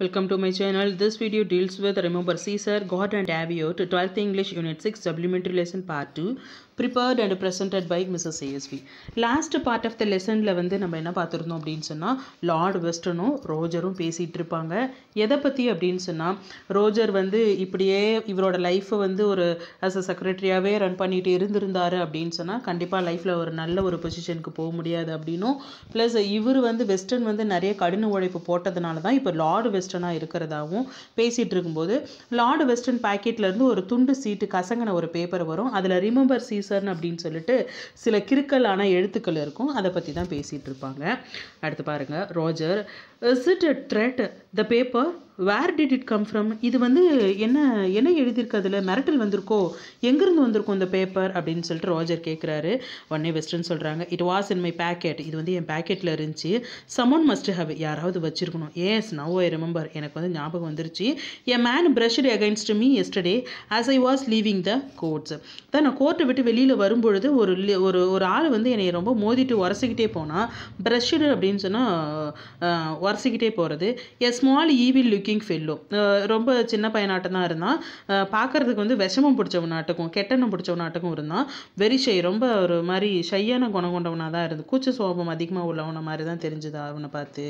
Welcome to my channel. This video deals with Remember Caesar, God and Abiot, 12th English Unit 6 Supplementary Lesson Part 2 prepared and presented by Mrs ASV last part of the லெசனில் வந்து நம்ம என்ன பார்த்துருந்தோம் அப்படின்னு சொன்னால் Lord வெஸ்டனும் ரோஜரும் பேசிகிட்டு இருப்பாங்க எதை பற்றி அப்படின்னு சொன்னால் ரோஜர் வந்து இப்படியே இவரோட லைஃப்பை வந்து ஒரு அஸ் அ செக்ரட்டரியாகவே ரன் பண்ணிட்டு இருந்திருந்தாரு அப்படின்னு சொன்னால் கண்டிப்பாக லைஃப்பில் ஒரு நல்ல ஒரு பொசிஷனுக்கு போக முடியாது அப்படின்னும் ப்ளஸ் இவர் வந்து வெஸ்டர்ன் வந்து நிறைய கடின உழைப்பு போட்டதுனால தான் இப்போ லார்டு வெஸ்டனாக இருக்கிறதாகவும் பேசிகிட்டு இருக்கும்போது லார்டு வெஸ்டர்ன் பேக்கெட்லேருந்து ஒரு துண்டு சீட்டு கசங்கின ஒரு பேப்பர் வரும் அதில் ரிமம்பர் சீஸ் ஈசன் அப்படின்னு சொல்லிட்டு சில கிறுக்கலான எழுத்துக்கள் இருக்கும் அதை பற்றி தான் பேசிகிட்டு இருப்பாங்க அடுத்து பாருங்கள் Roger is it a threat the paper where did it come from இது வந்து என்ன என்ன எழுதியிருக்கு அதில் மிரட்டல் வந்திருக்கோ எங்கேருந்து வந்திருக்கோ இந்த பேப்பர் அப்படின்னு சொல்லிட்டு ரோஜர் கேட்குறாரு உடனே வெஸ்டர்ன் சொல்கிறாங்க it was in my pocket இது வந்து என் பேக்கெட்டில் இருந்துச்சு சமோன் மஸ்ட் ஹவ் யாராவது வச்சுருக்கணும் ஏஸ் நவ் ஐ ரிமெம்பர் எனக்கு வந்து ஞாபகம் வந்துருச்சு a man brushed against me yesterday as I was leaving the courts தான் நான் கோர்ட்டை விட்டு வெளியில் வரும்பொழுது ஒரு ஒரு ஒரு ஆள் வந்து என்னை ரொம்ப மோதிட்டு உரசிக்கிட்டே போனால் பிரஷ்டு அப்படின்னு சொன்னால் உரசிக்கிட்டே போகிறது a small evil looking fellow ரொம்ப சின்ன பையனாட்டம் தான் இருந்தான் பார்க்குறதுக்கு வந்து விஷமம் பிடிச்சவனாட்டுக்கும் கெட்டனம் பிடிச்சவனாட்டுக்கும் இருந்தான் வெரி ஷை ரொம்ப ஒரு மாதிரி ஷையான குணம் கொண்டவனாக தான் இருந்து கூச்ச சோபம் அதிகமாக உள்ளவன மாதிரி தான் தெரிஞ்சுது அவனை பார்த்து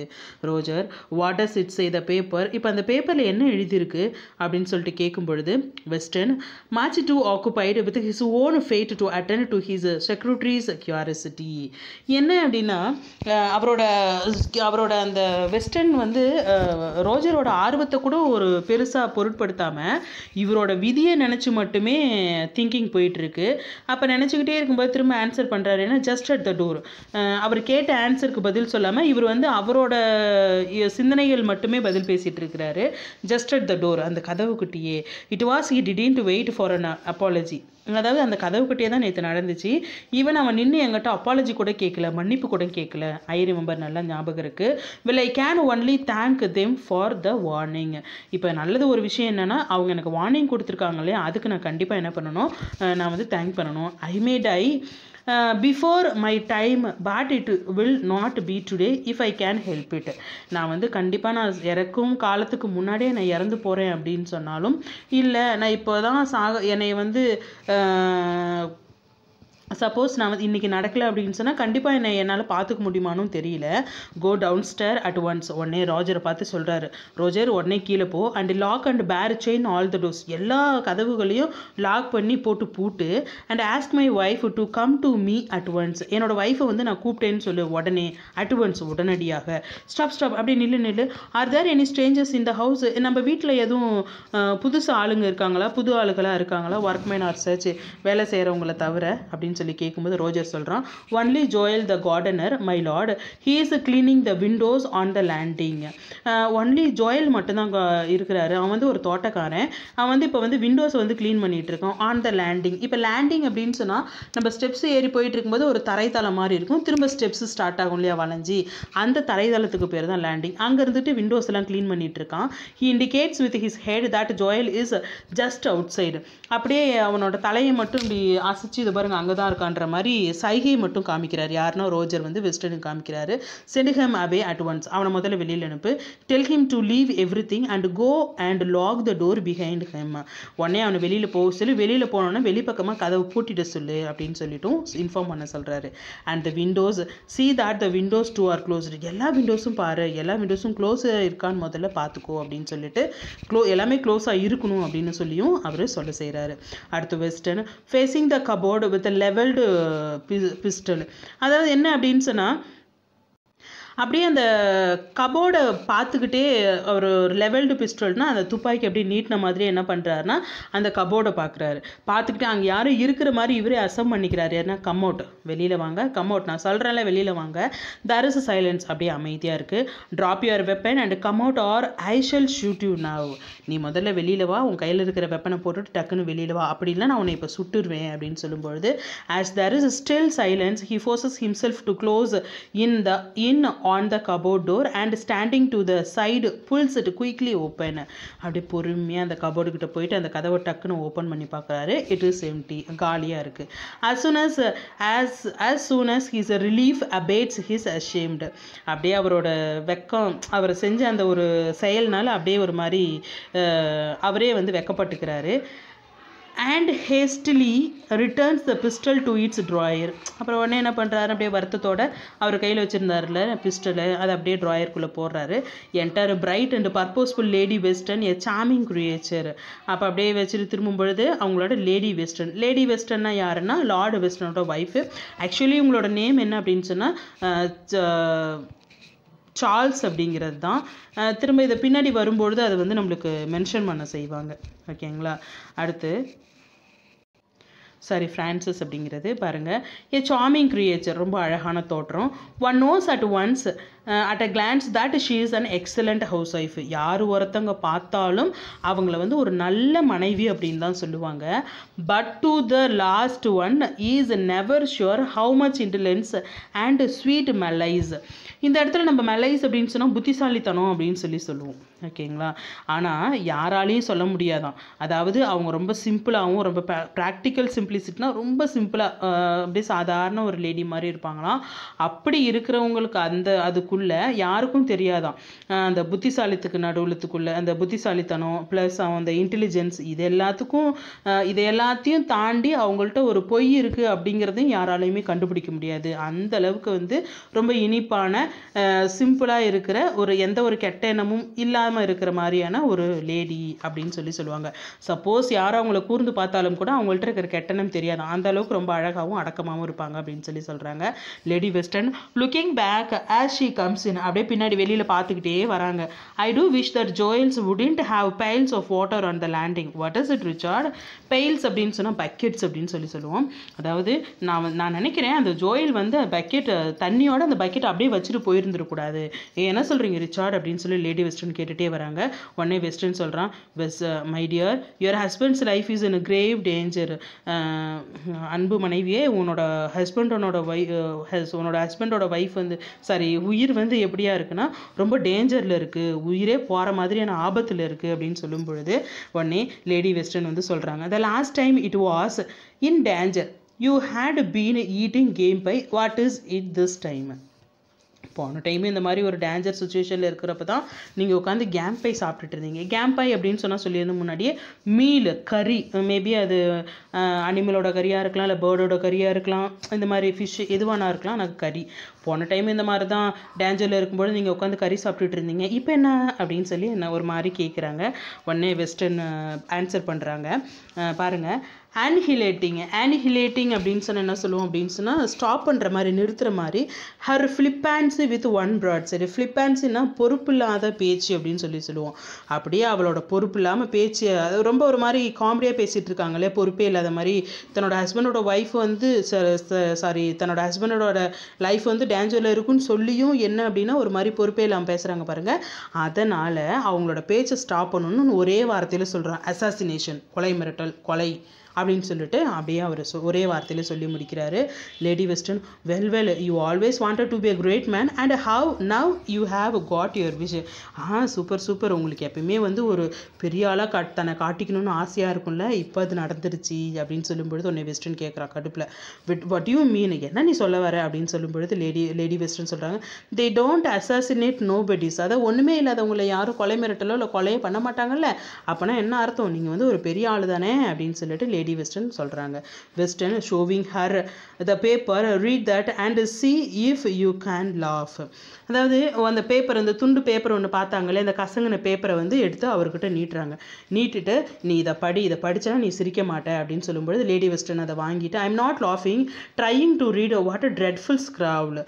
ரோஜர் வாட்டர் சிட்ஸ் செய்த பேப்பர் இப்போ அந்த பேப்பரில் என்ன எழுதியிருக்கு அப்படின்னு சொல்லிட்டு கேட்கும் பொழுது Weston much too occupied with his own fate to attend to his secretary's curiosity என்ன அப்படின்னா அவரோட அவரோட அந்த வெஸ்டர்ன் வந்து ரோஜரோட ஆர்வத்தை கூட ஒரு பெருசாக பொருட்படுத்தாமல் இவரோட விதியை நினச்சி மட்டுமே திங்கிங் போயிட்டுருக்கு அப்போ நினச்சிக்கிட்டே இருக்கும்போது திரும்ப ஆன்சர் பண்ணுறாரு ஏன்னா ஜஸ்ட் அட் த டோர் அவர் கேட்ட ஆன்சருக்கு பதில் சொல்லாமல் இவர் வந்து அவரோட சிந்தனைகள் மட்டுமே பதில் பேசிகிட்டு இருக்கிறாரு ஜஸ்ட் அட் த டோர் அந்த கதவுக்குட்டியே it was I didn't to wait for an apology அதாவது அந்த கதவுக்கிட்டே தான் நேற்று நடந்துச்சு ஈவன் அவன் நின்று எங்கிட்ட அப்பாலஜி கூட கேட்கல மன்னிப்பு கூட கேட்கல ஐ ரிமெம்பர் நல்லா ஞாபகம் இருக்குது will I can only thank them for the warning இப்போ நல்லது ஒரு விஷயம் என்னென்னா அவங்க எனக்கு வார்னிங் கொடுத்துருக்காங்களே அதுக்கு நான் கண்டிப்பாக என்ன பண்ணணும் நான் வந்து தேங்க் பண்ணணும் I made I before my time but it will not be today if I can help it நான் வந்து கண்டிப்பாக நான் இறக்கும் காலத்துக்கு முன்னாடியே நான் இறந்து போகிறேன் அப்படின்னு சொன்னாலும் இல்லை நான் இப்போ தான் சாக என்னை வந்து uh, சப்போஸ் நான் வந்து இன்றைக்கி நடக்கலை அப்படின்னு சொன்னால் கண்டிப்பாக என்னை என்னால் பார்த்துக்க முடியுமானும் தெரியல go down stair at once உடனே ராஜரை பார்த்து சொல்கிறாரு ரோஜர் உடனே கீழே போ and lock and bar chain all the doors எல்லா கதவுகளையும் லாக் பண்ணி போட்டு பூட்டு and ask my wife to come to me at once என்னோடய ஒய்ஃபை வந்து நான் கூப்பிட்டேன்னு சொல்லு உடனே அட் ஒன்ஸ் உடனடியாக ஸ்டாப் ஸ்டாப் அப்படி நில்லு நில்லு ஆர் தேர் எனி ஸ்ட்ரேஞ்சர்ஸ் இந்த ஹவுஸ் நம்ம வீட்டில் எதுவும் புதுசு ஆளுங்க இருக்காங்களா புது ஆளுகளாக இருக்காங்களா ஒர்க்மேன் ஆர் சர்ச் வேலை செய்கிறவங்கள தவிர அப்படின்னு சொல்லி சொல்லி கேட்கும்போது ரோஜர் சொல்கிறான் only Joel the gardener my lord he is cleaning the windows on the landing only Joel மட்டும்தான் இருக்கிறாரு அவன் வந்து ஒரு தோட்டக்காரன் அவன் வந்து இப்போ வந்து விண்டோஸை வந்து க்ளீன் பண்ணிகிட்டு இருக்கான் ஆன் த லேண்டிங் இப்போ லேண்டிங் அப்படின்னு சொன்னால் நம்ம ஸ்டெப்ஸ் ஏறி போயிட்டு இருக்கும்போது ஒரு தரைத்தளம் மாதிரி இருக்கும் திரும்ப ஸ்டெப்ஸ் ஸ்டார்ட் ஆகும் இல்லையா வளைஞ்சி அந்த தரைதளத்துக்கு பேர் தான் லேண்டிங் அங்கே இருந்துட்டு விண்டோஸ் எல்லாம் க்ளீன் பண்ணிட்டு இருக்கான் he indicates with his head that Joel is just outside அப்படியே அவனோட தலையை மட்டும் இப்படி அசைச்சு இது பாருங்க அங்கே தான் இருக்கான்ற மாதிரி சைகை மட்டும் காமிக்கிறார் யாருன்னா ரோஜர் வந்து வெஸ்டர்னு காமிக்கிறாரு சென்டிஹம் அபே அட் ஒன்ஸ் அவனை முதல்ல வெளியில் அனுப்பு tell him to leave everything and go and lock the door behind him உடனே அவனை வெளியில் போக சொல்லி வெளியில் போனோன்னா வெளிப்பக்கமாக கதவை பூட்டிட்டு சொல்லு அப்படின்னு சொல்லிட்டும் இன்ஃபார்ம் பண்ண சொல்கிறாரு and the windows see that the windows too are closed எல்லா விண்டோஸும் பாரு எல்லா விண்டோஸும் க்ளோஸ் இருக்கான்னு முதல்ல பார்த்துக்கோ அப்படின்னு சொல்லிட்டு க்ளோ எல்லாமே க்ளோஸாக இருக்கணும் அப்படின்னு சொல்லியும் அவர் சொல்ல செய்கிறாரு அடுத்து Weston facing the cupboard with level levelled பி பிஸ்டலு அதாவது என்ன அப்படின்னு சொன்னால் அப்படியே அந்த கபோர்டை பார்த்துக்கிட்டே ஒரு லெவல்டு பிஸ்டல்னால் அந்த துப்பாக்கி அப்படியே நீட்டின மாதிரி என்ன பண்ணுறாருனா அந்த கபோர்டை பார்க்குறாரு பார்த்துக்கிட்டு அங்கே யாரும் இருக்கிற மாதிரி இவரே அசம் பண்ணிக்கிறாரு ஏன்னா கம் அவுட் வெளியில் வாங்க கம் அவுட் நான் சொல்கிறேன்ல வெளியில் வாங்க தர் இஸ் சைலன்ஸ் அப்படியே அமைதியாக இருக்குது drop your weapon and come out or I shall shoot you now நீ முதல்ல வெளியில் வா உன் கையில் இருக்கிற வெப்பனை போட்டுட்டு டக்குன்னு வெளியில் வா அப்படின்னா நான் உன்னை இப்போ சுட்டுருவேன் அப்படின்னு சொல்லும்பொழுது as there is still silence he forces himself to close in the in on the cupboard door and standing to the side pulls it quickly open அப்படியே பொறுமையாக அந்த கபோர்டுக்கிட்ட போயிட்டு அந்த கதவை டக்குன்னு ஓப்பன் பண்ணி பார்க்குறாரு இட் இஸ் எம்டி காலியாக இருக்குது as soon as as as soon as his a relief abates he's ashamed அப்படியே அவரோட வெக்கம் அவர் செஞ்ச அந்த ஒரு செயல்னால அப்படியே ஒரு மாதிரி அவரே வந்து வெக்கப்பட்டுக்கிறாரு and hastily returns the pistol to its drawer அப்புறம் உடனே என்ன பண்ணுறாரு அப்படியே வருத்தத்தோட அவர் கையில் வச்சுருந்தார்ல பிஸ்டலு அதை அப்படியே ட்ராயர்க்குள்ளே போடுறாரு enter bright and purposeful lady Weston a charming creature அப்போ அப்படியே வச்சுட்டு திரும்பும் பொழுது அவங்களோட லேடி வெஸ்டர்ன் லேடி வெஸ்டர்னா யாருன்னா லார்டு வெஸ்டர்னோட ஒய்ஃபு ஆக்சுவலி உங்களோட நேம் என்ன அப்படின்னு சொன்னால் சார்ல்ஸ் அப்படிங்கிறது தான் திரும்ப இதை பின்னாடி வரும்பொழுது அதை வந்து நம்மளுக்கு மென்ஷன் பண்ண செய்வாங்க ஓகேங்களா அடுத்து சாரி ஃப்ரான்சிஸ் அப்படிங்கிறது பாருங்கள் ஏ சாமிங் கிரியேச்சர் ரொம்ப அழகான தோற்றம் one knows at once at a glance that she is an excellent housewife யார் ஒருத்தவங்க பார்த்தாலும் அவங்கள வந்து ஒரு நல்ல மனைவி அப்படின்னு தான் சொல்லுவாங்க but to the last one is never sure how much intelligence and sweet malice இந்த இடத்துல நம்ம மெலைஸ் அப்படின்னு சொன்னால் புத்திசாலித்தனம் அப்படின்னு சொல்லி சொல்லுவோம் ஓகேங்களா ஆனால் யாராலையும் சொல்ல முடியாதான் அதாவது அவங்க ரொம்ப சிம்பிளாகவும் ரொம்ப ப்ராக்டிக்கல் சிம்பிளிசிட்டினா ரொம்ப சிம்பிளாக அப்படியே சாதாரண ஒரு லேடி மாதிரி இருப்பாங்களாம் அப்படி இருக்கிறவங்களுக்கு அந்த அதுக்குள்ளே யாருக்கும் தெரியாதான் அந்த புத்திசாலித்துக்கு நடுவுலத்துக்குள்ளே அந்த புத்திசாலித்தனம் ப்ளஸ் அந்த இன்டெலிஜென்ஸ் இது எல்லாத்துக்கும் இது எல்லாத்தையும் தாண்டி அவங்கள்ட்ட ஒரு பொய் இருக்குது அப்படிங்கிறதையும் யாராலையுமே கண்டுபிடிக்க முடியாது அந்த அளவுக்கு வந்து ரொம்ப இனிப்பான சிம்பிளாக இருக்கிற ஒரு எந்த ஒரு கெட்ட எண்ணமும் இல்லாமல் இல்லாமல் இருக்கிற மாதிரியான ஒரு லேடி அப்படின்னு சொல்லி சொல்லுவாங்க சப்போஸ் யாரும் அவங்கள கூர்ந்து பார்த்தாலும் கூட அவங்கள்ட்ட இருக்கிற கெட்டனம் தெரியாது அந்த அளவுக்கு ரொம்ப அழகாகவும் அடக்கமாகவும் இருப்பாங்க அப்படின்னு சொல்லி சொல்கிறாங்க lady Weston looking back as she comes in அப்படியே பின்னாடி வெளியில் பார்த்துக்கிட்டே வராங்க I do wish that Joel's wouldn't have pails of water on the landing what is it Richard pails அப்படின்னு சொன்னால் பக்கெட்ஸ் அப்படின்னு சொல்லி சொல்லுவோம் அதாவது நான் நான் நினைக்கிறேன் அந்த ஜோயில் வந்து பக்கெட் தண்ணியோட அந்த பக்கெட் அப்படியே வச்சுட்டு போயிருந்துடக்கூடாது என்ன சொல்கிறீங்க ரிச்சார்ட் அப்படின்னு சொல்லி லேடி வெஸ்டர்ன் கேட்டுட்டு பண்ணிகிட்டே வராங்க உடனே வெஸ்டர்ன் சொல்கிறான் yes my dear your husband's life is in grave danger அன்பு மனைவியே உன்னோட ஹஸ்பண்டோட வை உன்னோட ஹஸ்பண்டோட uh, ஒய்ஃப் வந்து சாரி உயிர் வந்து எப்படியா இருக்குன்னா ரொம்ப டேஞ்சரில் இருக்குது உயிரே போகிற மாதிரியான ஆபத்தில் இருக்குது அப்படின்னு சொல்லும் பொழுது உடனே லேடி வெஸ்டர்ன் வந்து சொல்கிறாங்க the last time it was in danger you had been eating game pie what is it this time போன டைமே இந்த மாதிரி ஒரு டேஞ்சர் சுச்சுவேஷனில் இருக்கிறப்ப தான் நீங்கள் உட்காந்து கேம்பை சாப்பிட்டுட்டு இருந்தீங்க கேம்பை அப்படின்னு சொன்னால் சொல்லியிருந்த முன்னாடியே மீல் கறி மேபி அது அனிமலோட கறியாக இருக்கலாம் இல்லை பேர்டோட கறியாக இருக்கலாம் இந்த மாதிரி ஃபிஷ் எதுவானா இருக்கலாம் நான் கறி போன டைம் இந்த மாதிரி தான் டேஞ்சரில் இருக்கும்போது நீங்கள் உட்காந்து கறி சாப்பிட்டுட்டு இருந்தீங்க இப்போ என்ன அப்படின்னு சொல்லி என்ன ஒரு மாதிரி கேட்குறாங்க உடனே வெஸ்டர்ன் ஆன்சர் பண்ணுறாங்க பாருங்கள் ஆனிஹிலேட்டிங் ஆனிஹிலேட்டிங் அப்படின்னு சொன்னால் என்ன சொல்லுவோம் அப்படின்னு சொன்னால் ஸ்டாப் பண்ணுற மாதிரி நிறுத்துகிற மாதிரி her flippancy with one broad சரி ஃப்ளிப்பான்ஸுனா பொறுப்பு இல்லாத பேச்சு அப்படின்னு சொல்லி சொல்லுவோம் அப்படியே அவளோட பொறுப்பு இல்லாமல் பேச்சு அது ரொம்ப ஒரு மாதிரி காமெடியாக பேசிகிட்டு இருக்காங்களே பொறுப்பே இல்லாத மாதிரி தன்னோட ஹஸ்பண்டோட ஒய்ஃப் வந்து சாரி தன்னோட ஹஸ்பண்டோட லைஃப் வந்து டேஞ்சரில் இருக்குன்னு சொல்லியும் என்ன அப்படின்னா ஒரு மாதிரி பொறுப்பே இல்லாமல் பேசுகிறாங்க பாருங்கள் அதனால் அவங்களோட பேச்சை ஸ்டாப் பண்ணணும்னு ஒரே வார்த்தையில் சொல்கிறான் அசாசினேஷன் கொலை மிரட்டல் கொலை அப்படின்னு சொல்லிட்டு அப்படியே அவர் ஒரே வார்த்தையில் சொல்லி முடிக்கிறாரு lady Weston well well you always wanted to be a great man and how now you have got your wish ah super super உங்களுக்கு எப்பயுமே வந்து ஒரு பெரிய ஆளாக காட் தன்னை காட்டிக்கணும்னு ஆசையாக இருக்கும்ல இப்போ அது நடந்துருச்சு அப்படின்னு சொல்லும்பொழுது உன்னை வெஸ்டர்ன் கேட்குறா கடுப்பில் விட் வாட் யூ மீன் என்ன நீ சொல்ல வர அப்படின்னு சொல்லும்பொழுது லேடி லேடி வெஸ்டர்ன் சொல்கிறாங்க they don't assassinate nobodies அதை ஒன்றுமே இல்லாதவங்களை யாரும் கொலை மிரட்டலோ இல்லை கொலையே பண்ண மாட்டாங்கல்ல அப்போனா என்ன அர்த்தம் நீங்கள் வந்து ஒரு பெரிய ஆள் தானே அப்படின்னு சொல்லிட்டு லேடி லேடி வெஸ்டர்ன் சொல்கிறாங்க Weston showing her the paper read that and see if you can laugh அதாவது அந்த பேப்பர் அந்த துண்டு பேப்பர் ஒன்று பார்த்தாங்களே அந்த கசங்கின பேப்பரை வந்து எடுத்து அவர்கிட்ட நீட்டுறாங்க நீட்டுட்டு நீ இதை படி இதை படித்தா நீ சிரிக்க மாட்டேன் அப்படின்னு சொல்லும்பொழுது லேடி வெஸ்டர்ன் அதை வாங்கிட்டு ஐ எம் நாட் லாஃபிங் trying to read a what a dreadful scrawl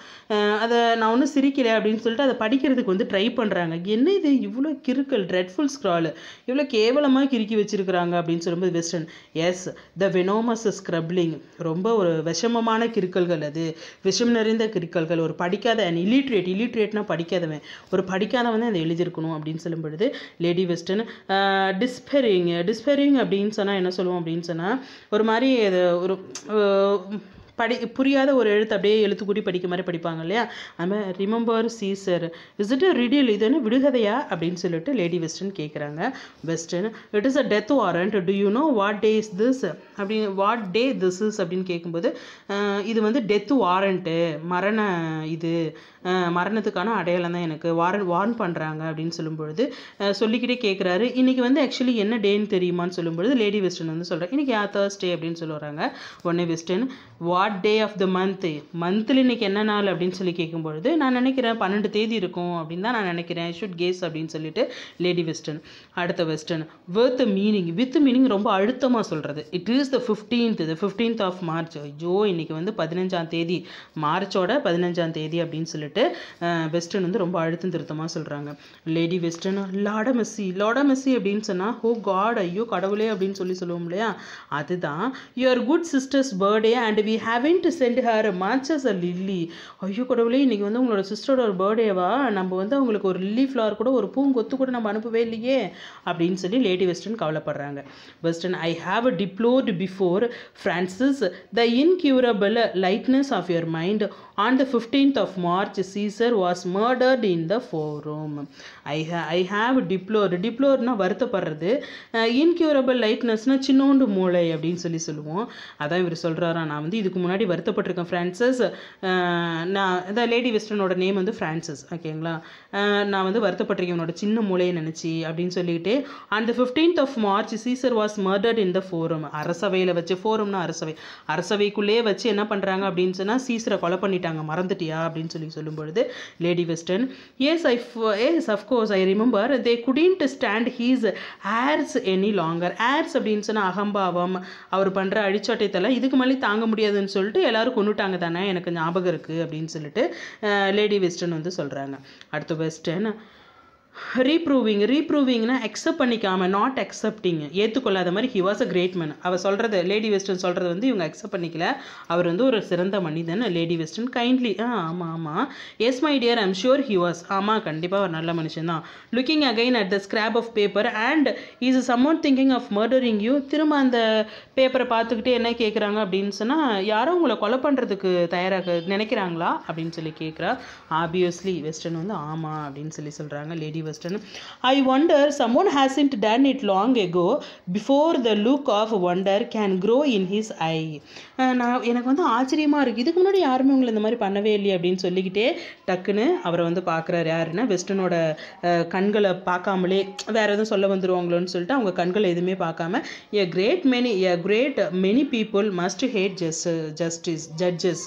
அதை நான் ஒன்றும் சிரிக்கலை அப்படின்னு சொல்லிட்டு அதை படிக்கிறதுக்கு வந்து ட்ரை பண்ணுறாங்க என்ன இது இவ்வளோ கிறுக்கல் ட்ரெட்ஃபுல் ஸ்க்ரால் இவ்வளோ கேவலமாக கிறுக்கி வச்சுருக்குறாங்க அப்படின்னு சொல்லும்போது வெஸ்டர்ன் எஸ் கிரிட்டில்ஸ் த வெனோமஸ் ஸ்க்ரப்ளிங் ரொம்ப ஒரு விஷமமான கிறுக்கல்கள் அது விஷம் நிறைந்த கிறுக்கல்கள் ஒரு படிக்காத அண்ட் இலிட்ரேட் இலிட்ரேட்னா படிக்காதவன் ஒரு படிக்காதவன் தான் அதை எழுதியிருக்கணும் அப்படின்னு சொல்லும் பொழுது லேடி வெஸ்டர்ன் டிஸ்பெரிங் டிஸ்பெரிங் அப்படின்னு சொன்னால் என்ன சொல்லுவோம் அப்படின்னு சொன்னால் ஒரு மாதிரி ஒரு படி புரியாத ஒரு எழுத்து அப்படியே எழுத்துக்கூட்டி படிக்க மாதிரி படிப்பாங்க இல்லையா மாதிரி remember Caesar is it riddle இது என்ன விடுகதையா அப்படின்னு சொல்லிட்டு லேடி வெஸ்டர்ன் கேட்குறாங்க Weston it is a death warrant do you know what day is this அப்படின்னு வாட் டே திஸ் இஸ் அப்படின்னு கேட்கும்போது இது வந்து டெத் வாரண்ட்டு மரண இது மரணத்துக்கான அடையாளம் தான் எனக்கு வாரன் வார்ன் பண்ணுறாங்க அப்படின்னு சொல்லும் பொழுது சொல்லிக்கிட்டே கேட்குறாரு இன்றைக்கி வந்து ஆக்சுவலி என்ன டேன்னு தெரியுமான்னு சொல்லும்பொழுது லேடி வெஸ்டர்ன் வந்து சொல்கிறேன் இன்றைக்கி ஆ தேர்ஸ்டே அப்படின்னு சொல்லுவாங்க ஒன்னே Weston Western what day of the month மந்த்தில் இன்றைக்கி என்ன நாள் அப்படின்னு சொல்லி கேட்கும்பொழுது நான் நினைக்கிறேன் பன்னெண்டு தேதி இருக்கும் அப்படின்னு தான் நான் நினைக்கிறேன் ஷுட் கேஸ் அப்படின்னு சொல்லிட்டு லேடி வெஸ்டர்ன் அடுத்த Western with meaning with meaning ரொம்ப அழுத்தமாக சொல்கிறது it is the fifteenth the fifteenth of March ஐயோ இன்றைக்கி வந்து பதினஞ்சாம் தேதி மார்ச்சோட பதினஞ்சாம் தேதி அப்படின்னு சொல்லிட்டு சொல்லிட்டு வெஸ்டர்ன் வந்து ரொம்ப அழுத்தம் திருத்தமாக சொல்கிறாங்க lady Western lord mercy lord mercy அப்படின்னு சொன்னால் ஹோ காட் ஐயோ கடவுளே அப்படின்னு சொல்லி சொல்லுவோம் இல்லையா அதுதான் your good sister's birthday and we having to send her matches a lily ஐயோ கடவுளே இன்றைக்கி வந்து உங்களோட சிஸ்டரோட ஒரு பர்த்டேவா நம்ம வந்து அவங்களுக்கு ஒரு லில்லி ஃப்ளவர் கூட ஒரு பூங்கொத்து கூட நம்ம அனுப்பவே இல்லையே அப்படின்னு சொல்லி லேடி வெஸ்டர்ன் கவலைப்படுறாங்க Western I have deplored before Frances the incurable lightness of your mind On the 15th of March, Caesar was murdered in the forum. I hey I have deplored. டிப்ளோர்னால் வருத்தப்படுறது இன்க்யூரபிள் லைட்னஸ்னால் சின்னோண்டு மூளை அப்படின்னு சொல்லி சொல்லுவோம் அதான் இவர் சொல்கிறாரா நான் வந்து இதுக்கு முன்னாடி வருத்தப்பட்டிருக்கேன் ஃப்ரான்சஸ் நான் இந்த லேடி வெஸ்டர்னோட நேம் வந்து ஃப்ரான்சஸ் ஓகேங்களா நான் வந்து வருத்தப்பட்டிருக்கேன் உன்னோட சின்ன மூளையை நினச்சி அப்படின்னு சொல்லிட்டு அந்த fifteenth of March Caesar was murdered in the forum அரசவையில் வச்சு ஃபோரம்னா அரசவை அரசவைக்குள்ளேயே வச்சு என்ன பண்ணுறாங்க அப்படின்னு சொன்னால் சீசரை கொலை பண்ணிட்டாங்க பண்ணிட்டாங்க மறந்துட்டியா அப்படின்னு சொல்லி சொல்லும்பொழுது lady Western yes I yes of course I remember they couldn't stand his airs any longer airs அப்படின்னு சொன்னால் அகம்பாவம் அவர் பண்ணுற அழிச்சாட்டையத்தெல்லாம் இதுக்கு மேலே தாங்க முடியாதுன்னு சொல்லிட்டு எல்லோரும் கொண்டுட்டாங்க தானே எனக்கு ஞாபகம் இருக்குது அப்படின்னு சொல்லிட்டு லேடி வெஸ்டர்ன் வந்து சொல்கிறாங்க அடுத்து வெஸ்டர்ன் ரீப்ரூவிங் ரீப்ரூவிங்னா அக்செப்ட் பண்ணிக்காம நாட் அக்செப்டிங் ஏற்றுக்கொள்ளாத மாதிரி he was a great man அவர் சொல்கிறது லேடி வெஸ்டர்ன் சொல்கிறது வந்து இவங்க அக்செப்ட் பண்ணிக்கல அவர் வந்து ஒரு சிறந்த மனிதன் லேடி வெஸ்டர்ன் கைண்ட்லி ஆ ஆமாம் ஆமாம் yes my dear I'm sure he was ஆமாம் கண்டிப்பாக ஒரு நல்ல மனுஷன் தான் looking again at the scrap of paper and is someone thinking of murdering you திரும்ப அந்த பேப்பரை பார்த்துக்கிட்டே என்ன கேட்குறாங்க அப்படின்னு சொன்னால் யாரும் உங்களை கொலை பண்ணுறதுக்கு தயாராக நினைக்கிறாங்களா அப்படின்னு சொல்லி கேட்குறா ஆப்வியஸ்லி வெஸ்டர்ன் வந்து ஆமாம் அப்படின்னு சொல்லி சொல்கிறாங்க lady Western. I wonder someone hasn't done it long ago before the look of wonder can grow in his eye. நான் எனக்கு வந்து ஆச்சரியமாக இருக்குது இதுக்கு முன்னாடி யாருமே உங்களை இந்த மாதிரி பண்ணவே இல்லையே அப்படின்னு சொல்லிக்கிட்டே டக்குன்னு அவரை வந்து பார்க்குறாரு யாருன்னா வெஸ்டனோட கண்களை பார்க்காமலே வேறு எதுவும் சொல்ல வந்துடுவாங்களோன்னு சொல்லிட்டு அவங்க கண்களை எதுவுமே பார்க்காம a great many a great many people must hate just justice judges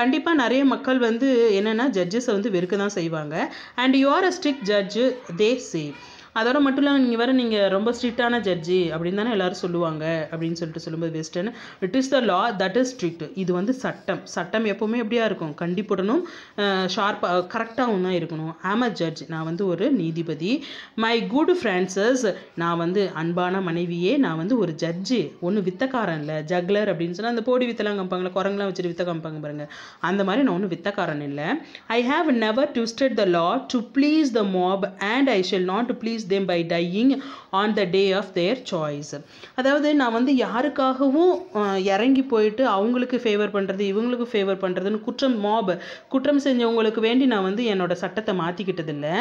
கண்டிப்பாக நிறைய மக்கள் வந்து என்னென்னா ஜட்ஜஸை வந்து வெறுக்க தான் செய்வாங்க and you a strict judge they say அதோட மட்டும் இல்லாமல் நீங்கள் வேறு நீங்கள் ரொம்ப ஸ்ட்ரிக்டான ஜட்ஜி அப்படின்னு தானே எல்லோரும் சொல்லுவாங்க அப்படின்னு சொல்லிட்டு சொல்லும்போது Western it is the law that is strict இது வந்து சட்டம் சட்டம் எப்போவுமே எப்படியா இருக்கும் கண்டிப்புடனும் ஷார்ப்பாக கரெக்டாகவும் தான் இருக்கணும் ஆம் அ ஜட்ஜ் நான் வந்து ஒரு நீதிபதி மை குட் ஃப்ரான்சஸ் நான் வந்து அன்பான மனைவியே நான் வந்து ஒரு ஜட்ஜு ஒன்று வித்தக்காரன் இல்லை ஜக்லர் அப்படின்னு சொன்னால் அந்த போடி வித்தெல்லாம் காமிப்பாங்களே குரங்கெலாம் வச்சுட்டு வித்த காமிப்பாங்க பாருங்க அந்த மாதிரி நான் ஒன்றும் வித்தக்காரன் இல்லை I have never twisted the law to please the mob and I shall not please them by dying on the day of their choice அதாவது நான் வந்து யாருக்காகவும் இறங்கி போயிட்டு அவங்களுக்கு ஃபேவர் பண்ணுறது இவங்களுக்கு ஃபேவர் பண்ணுறதுன்னு குற்றம் மாப் குற்றம் செஞ்சவங்களுக்கு வேண்டி நான் வந்து என்னோட சட்டத்தை மாற்றிக்கிட்டது இல்லை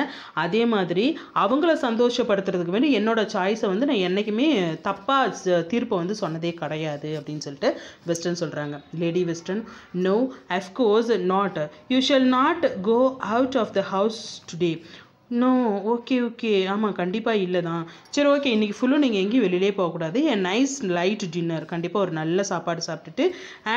அதே மாதிரி அவங்கள சந்தோஷப்படுத்துறதுக்கு வேண்டி என்னோட சாய்ஸை வந்து நான் என்றைக்குமே தப்பாக தீர்ப்பை வந்து சொன்னதே கிடையாது அப்படின்னு சொல்லிட்டு வெஸ்டர்ன் சொல்கிறாங்க lady Western no of course not you shall not go out of the house today no okay okay ஆமாம் கண்டிப்பாக இல்லை தான் சரி ஓகே இன்றைக்கி ஃபுல்லும் நீங்கள் எங்கேயும் வெளியிலே போகக்கூடாது என் நைஸ் லைட் டின்னர் கண்டிப்பாக ஒரு நல்ல சாப்பாடு சாப்பிட்டுட்டு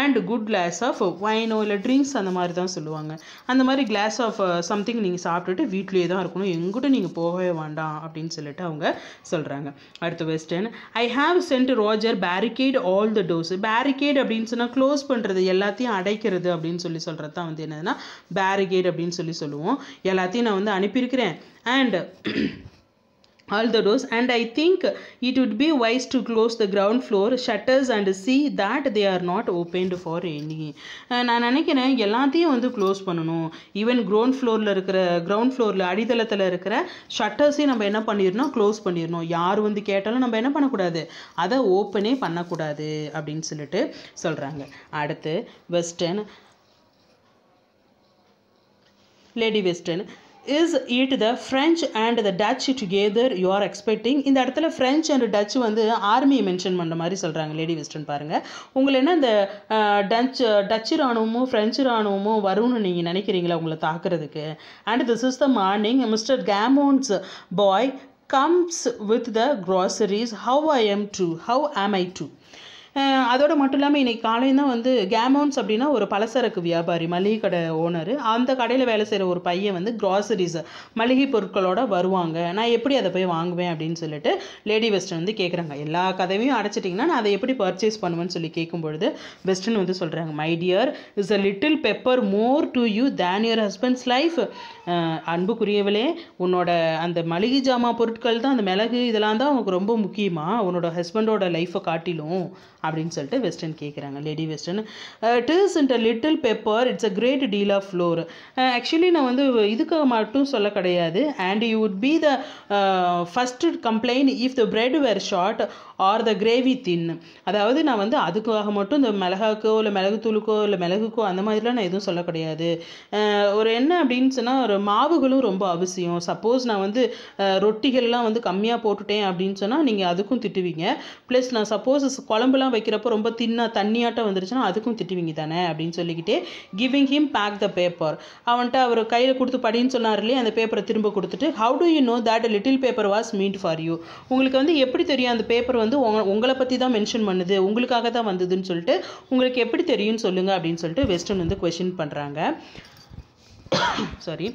அண்ட் குட் கிளாஸ் ஆஃப் வைனோ இல்லை ட்ரிங்க்ஸ் அந்த மாதிரி தான் சொல்லுவாங்க அந்த மாதிரி கிளாஸ் ஆஃப் சம்திங் நீங்கள் சாப்பிட்டுட்டு வீட்லேயே தான் இருக்கணும் எங்கிட்ட நீங்கள் போகவே வேண்டாம் அப்படின்னு சொல்லிட்டு அவங்க சொல்கிறாங்க அடுத்த Western I have sent Roger barricade all the doors barricade அப்படின்னு சொன்னால் க்ளோஸ் பண்ணுறது எல்லாத்தையும் அடைக்கிறது அப்படின்னு சொல்லி சொல்கிறது தான் வந்து என்னதுன்னா பேரிகேட் அப்படின்னு சொல்லி சொல்லுவோம் எல்லாத்தையும் நான் வந்து அனுப்பியிருக்கிறேன் and all the doors and i think it would be wise to close the ground floor shutters and see that they are not opened for any uh, நான் நினைக்கிறேன் எல்லாத்தையும் வந்து க்ளோஸ் பண்ணணும் ஈவன் க்ரௌண்ட் ஃப்ளோரில் இருக்கிற க்ரௌண்ட் ஃப்ளோரில் அடித்தளத்தில் இருக்கிற ஷட்டர்ஸையும் நம்ம என்ன பண்ணிடணும் க்ளோஸ் பண்ணிடணும் யார் வந்து கேட்டாலும் நம்ம என்ன பண்ணக்கூடாது அதை ஓப்பனே பண்ணக்கூடாது அப்படின்னு சொல்லிட்டு சொல்கிறாங்க அடுத்து Western lady Western is it the French and the Dutch together you are expecting இந்த இடத்துல ஃப்ரெஞ்ச் அண்ட் டச் வந்து ஆர்மியை மென்ஷன் பண்ணுற மாதிரி சொல்கிறாங்க லேடி வெஸ்டர்ன் பாருங்கள் உங்களை என்ன இந்த டச் டச்சு ராணுவமும் ஃப்ரெஞ்சு ராணுவமும் வரும்னு நீங்கள் நினைக்கிறீங்களா உங்களை தாக்குறதுக்கு and this is the morning Mister Gammon's boy comes with the groceries how I am to how am I two அதோடு மட்டும் இல்லாமல் இன்றைக்கி காலையில் தான் வந்து கேமோன்ஸ் அப்படின்னா ஒரு பலசரக்கு வியாபாரி மளிகை கடை ஓனர் அந்த கடையில் வேலை செய்கிற ஒரு பையன் வந்து கிராசரிஸ் மளிகை பொருட்களோட வருவாங்க நான் எப்படி அதை போய் வாங்குவேன் அப்படின்னு சொல்லிட்டு லேடி வெஸ்டர்ன் வந்து கேட்குறாங்க எல்லா கதையும் அடைச்சிட்டிங்கன்னா நான் அதை எப்படி பர்ச்சேஸ் பண்ணுவேன்னு சொல்லி கேட்கும்பொழுது வெஸ்டன் வெஸ்டர்ன் வந்து சொல்கிறாங்க my dear is a little pepper more to you than your husband's life அன்புக்குரியவளே உன்னோட அந்த மளிகை ஜாமா பொருட்கள் தான் அந்த மிளகு இதெல்லாம் தான் உனக்கு ரொம்ப முக்கியமாக உன்னோட ஹஸ்பண்டோட லைஃப்பை காட்டிலும் அப்படின்னு சொல்லிட்டு வெஸ்டர்ன் கேட்குறாங்க lady Western it is isn't a little pepper it's a great deal of flour actually நான் வந்து இதுக்காக மட்டும் சொல்ல கிடையாது and you would be the first complaint if the bread were short or the gravy thin அதாவது நான் வந்து அதுக்காக மட்டும் இந்த மிளகாக்கோ இல்லை மிளகுத்தூளுக்கோ இல்லை மிளகுக்கோ அந்த மாதிரிலாம் நான் எதுவும் சொல்ல கிடையாது ஒரு என்ன அப்படின்னு சொன்னால் ஒரு மாவுகளும் ரொம்ப அவசியம் சப்போஸ் நான் வந்து ரொட்டிகள்லாம் வந்து கம்மியாக போட்டுட்டேன் அப்படின்னு சொன்னால் நீங்கள் அதுக்கும் திட்டுவீங்க ப்ளஸ் நான் சப்போஸ் குழம்புலாம் தனியாக வைக்கிறப்போ ரொம்ப தின்னாக தண்ணியாட்டம் வந்துருச்சுன்னா அதுக்கும் திட்டுவீங்க தானே அப்படின்னு சொல்லிக்கிட்டே giving him back the paper அவன்கிட்ட அவர் கையில் கொடுத்து படின்னு சொன்னார் இல்லையா அந்த பேப்பரை திரும்ப கொடுத்துட்டு how do you know a little paper was meant for you உங்களுக்கு வந்து எப்படி தெரியும் அந்த பேப்பர் வந்து உங்களை பற்றி தான் மென்ஷன் பண்ணுது உங்களுக்காக தான் வந்ததுன்னு சொல்லிட்டு உங்களுக்கு எப்படி தெரியும்னு சொல்லுங்கள் அப்படின்னு சொல்லிட்டு வெஸ்டர்ன் வந்து கொஷின் பண்ணுறாங்க sorry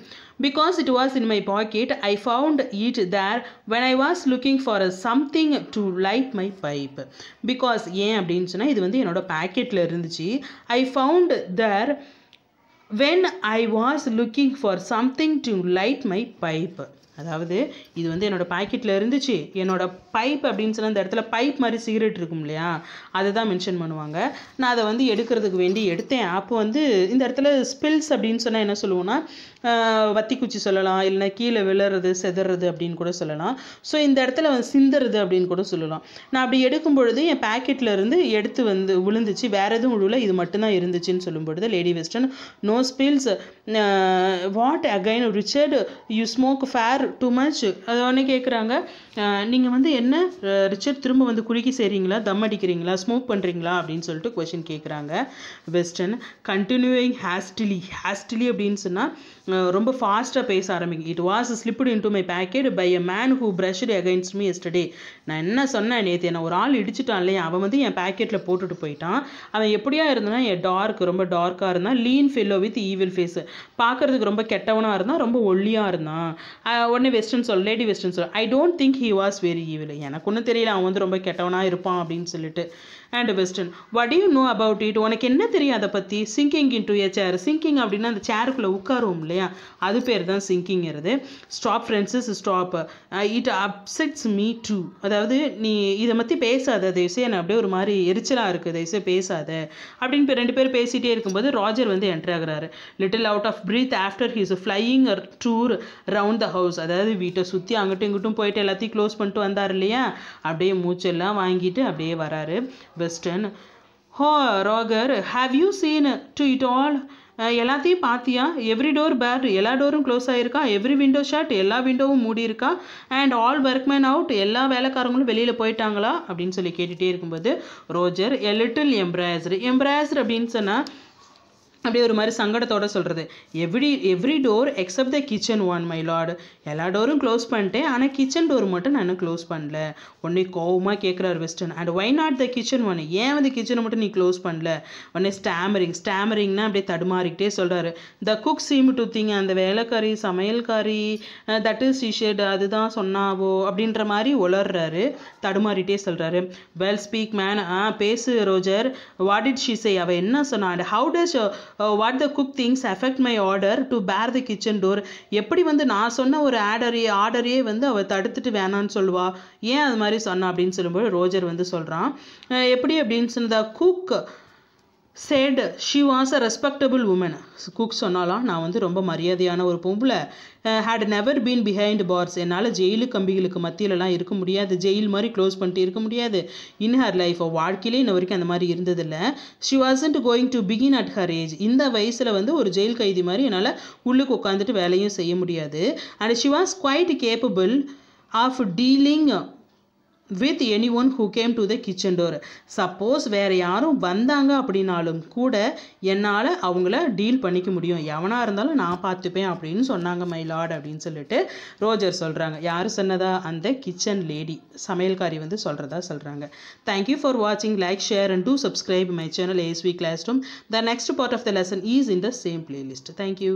because it was in my pocket i found it there when i was looking for something to light my pipe because ஏன் அப்படின்னு சொன்னால் இது வந்து என்னோட பேக்கெட்டில் இருந்துச்சு I found there when I was looking for something to light my pipe அதாவது இது வந்து என்னோடய பாக்கெட்டில் இருந்துச்சு என்னோடய பைப் அப்படின்னு சொன்னால் அந்த இடத்துல பைப் மாதிரி சிகரெட் இருக்கும் இல்லையா அதை தான் மென்ஷன் பண்ணுவாங்க நான் அதை வந்து எடுக்கிறதுக்கு வேண்டி எடுத்தேன் அப்போ வந்து இந்த இடத்துல ஸ்பில்ஸ் அப்படின்னு சொன்னால் என்ன சொல்லுவோன்னா வத்தி குச்சி சொல்லலாம் இல்லைனா கீழே விழுறது செதறது அப்படின்னு கூட சொல்லலாம் ஸோ இந்த இடத்துல சிந்துறது அப்படின்னு கூட சொல்லலாம் நான் அப்படி எடுக்கும் பொழுது என் பேக்கெட்டில் இருந்து எடுத்து வந்து விழுந்துச்சு வேறு எதுவும் விழுல இது மட்டும்தான் இருந்துச்சுன்னு சொல்லும் பொழுது lady Western no spills what again Richard you smoke far too much அது ஒன்று கேட்குறாங்க நீங்கள் வந்து என்ன ரிச்சர்ட் திரும்ப வந்து குறுக்கி செய்கிறீங்களா தம் அடிக்கிறீங்களா ஸ்மோக் பண்ணுறீங்களா அப்படின்னு சொல்லிட்டு கொஷின் கேட்குறாங்க வெஸ்டர்ன் கண்டினியூவிங் ஹாஸ்டிலி ஹாஸ்டிலி அப்படின்னு சொன்னால் ரொம்ப ஃபாஸ்ட்டாக பேச ஆரம்பிக்கும் it was slipped to my pocket by a man who brushed against me yesterday நான் என்ன சொன்னேன் நேற்று நான் ஒரு ஆள் இடிச்சிட்டான் இல்லையா அவன் வந்து என் பேக்கெட்டில் போட்டுட்டு போயிட்டான் அவன் எப்படியா இருந்தனா என் டார்க் ரொம்ப டார்க்காக இருந்தால் lean fellow with evil face பார்க்குறதுக்கு ரொம்ப கெட்டவனாக இருந்தான் ரொம்ப ஒல்லியாக இருந்தான் உடனே வெஸ்டர்ன் சொல் லேடி வெஸ்டர்ன் சொல் I don't think he was very evil எனக்கு ஒன்றும் தெரியல அவன் வந்து ரொம்ப கெட்டவனாக இருப்பான் அப்படின்னு சொல்லிட்டு and Western what you know about it உனக்கு என்ன தெரியும் அதை பற்றி sinking to a chair sinking அப்படின்னா அந்த சேருக்குள்ளே உட்காருவோம் இல்லையா அது பேர் தான் சிங்கிங்கிறது stop Frances stop it upsets me too அதாவது நீ இதை பற்றி பேசாத தயவுசே என்ன அப்படியே ஒரு மாதிரி எரிச்சலாக இருக்குது தயவுசே பேசாத அப்படின்னு ரெண்டு பேர் பேசிகிட்டே இருக்கும்போது ராஜர் வந்து என்ட்ரி ஆகிறாரு little out of breath after his flying tour round the house அதாவது வீட்டை சுற்றி அங்கிட்டும் இங்கிட்டும் போயிட்டு எல்லாத்தையும் க்ளோஸ் பண்ணிட்டு வந்தார் இல்லையா அப்படியே மூச்செல்லாம் வாங்கிட்டு அப்படியே வராரு Weston ho Roger have you seen to it all எல்லாத்தையும் பார்த்தியா எவ்ரி டோர் பேர் எல்லா டோரும் க்ளோஸ் ஆகிருக்கா எவ்ரி விண்டோ ஷாட் எல்லா விண்டோவும் மூடி இருக்கா அண்ட் ஆல் ஒர்க்மேன் அவுட் எல்லா வேலைக்காரங்களும் வெளியில் போயிட்டாங்களா அப்படின்னு சொல்லி கேட்டுகிட்டே இருக்கும்போது ரோஜர் எ லிட்டில் எம்ப்ராய்சர் எம்ப்ராய்சர் அப்படின்னு சொன்னால் அப்படியே ஒரு மாதிரி சங்கடத்தோடு சொல்கிறது every every door except the kitchen one my lord எல்லா டோரும் க்ளோஸ் பண்ணிட்டேன் ஆனால் கிச்சன் டோர் மட்டும் நான் க்ளோஸ் பண்ணல உடனே கோவமாக கேட்குறாரு Western and why not the kitchen one ஏன் வந்து கிச்சனை மட்டும் நீ க்ளோஸ் பண்ணல உடனே ஸ்டாமரிங் ஸ்டாமரிங்னா அப்படியே தடுமாறிக்கிட்டே சொல்கிறாரு the cook seem to think அந்த வேலைக்காரி சமையல்காரி தட் இஸ் ஷேட் அதுதான் சொன்னாவோ அப்படின்ற மாதிரி உளர்றாரு தடுமாறிட்டே சொல்கிறாரு வெல் ஸ்பீக் மேன் ஆ பேசு ரோஜர் வாட் இட் ஷீசை அவள் என்ன சொன்னா and how does what the cook thinks affect my order to bar the kitchen door எப்படி வந்து நான் சொன்ன ஒரு ஆர்டரே ஆர்டரையே வந்து அவள் தடுத்துட்டு வேணான்னு சொல்லுவா ஏன் அது மாதிரி சொன்னா அப்படின்னு சொல்லும்போது ரோஜர் வந்து சொல்கிறான் எப்படி அப்படின்னு சொன்னதா cook said she was a respectable woman cook சொன்னாலாம் நான் வந்து ரொம்ப மரியாதையான ஒரு பொம்பளை had never been behind bars என்னால் ஜெயிலு கம்பிகளுக்கு மத்தியிலலாம் இருக்க முடியாது ஜெயில் மாதிரி க்ளோஸ் பண்ணிட்டு இருக்க முடியாது இன் ஹர் லைஃப் வாழ்க்கையிலே இன்ன வரைக்கும் அந்த மாதிரி இருந்ததில்லை she wasn't going to begin at her age இந்த வயசில் வந்து ஒரு ஜெயில் கைதி மாதிரி என்னால் உள்ளுக்கு உட்காந்துட்டு வேலையும் செய்ய முடியாது and she was quite capable of dealing with anyone who came to the kitchen door suppose வேறு யாரும் வந்தாங்க அப்படின்னாலும் கூட என்னால் அவங்கள டீல் பண்ணிக்க முடியும் எவனாக இருந்தாலும் நான் பார்த்துப்பேன் அப்படின்னு சொன்னாங்க மை லார்ட் அப்படின்னு சொல்லிட்டு ரோஜர் சொல்கிறாங்க யார் சொன்னதா அந்த கிச்சன் லேடி சமையல்காரி வந்து சொல்கிறதா சொல்கிறாங்க தேங்க்யூ ஃபார் வாட்சிங் like share and do subscribe my channel ASV classroom the next part of the lesson is in the same playlist thank you